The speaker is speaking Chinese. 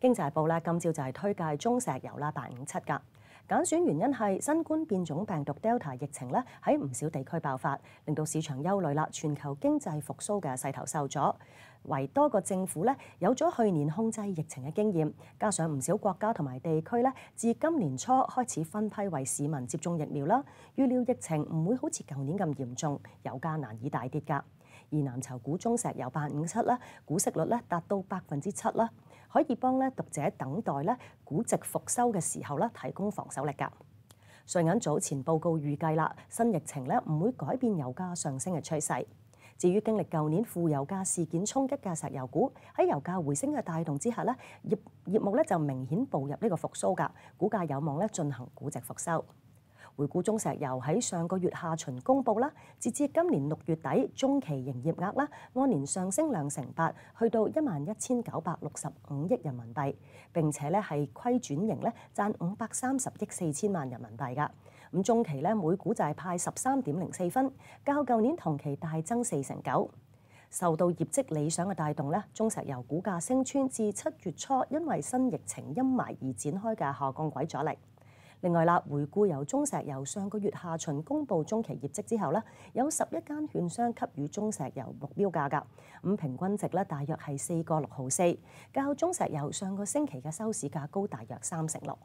經濟報今朝就係推介中石油啦，八五七噶。揀選原因係新冠變種病毒 Delta 疫情咧，喺唔少地區爆發，令到市場憂慮啦。全球經濟復甦嘅勢頭受阻。維多個政府咧有咗去年控制疫情嘅經驗，加上唔少國家同埋地區咧，自今年初開始分批為市民接種疫苗啦。預料疫情唔會好似舊年咁嚴重，油價難以大跌噶。而藍籌股中石油八五七啦，股息率咧達到百分之七啦，可以幫咧讀者等待咧股值復收嘅時候咧提供防守力噶。瑞銀早前報告預計啦，新疫情咧唔會改變油價上升嘅趨勢。至於經歷舊年富油價事件衝擊嘅石油股，喺油價回升嘅帶動之下咧，業業務咧就明顯步入呢個復甦噶，股價有望咧進行估值復收。回顧中石油喺上個月下旬公布啦，截至今年六月底中期營業額啦，按年上升兩成八，去到一萬一千九百六十五億人民幣。並且咧係虧轉盈咧，賺五百三十億四千萬人民幣㗎。咁中期咧，每股就係派十三點零四分，較舊年同期大增四成九。受到業績理想嘅帶動咧，中石油股價升穿至七月初，因為新疫情陰霾而展開嘅下降軌阻力。另外啦，回顧由中石油上個月下旬公佈中期業績之後咧，有十一間券商給予中石油目標價格，咁平均值咧大約係四個六毫四，較中石油上個星期嘅收市價高大約三成六。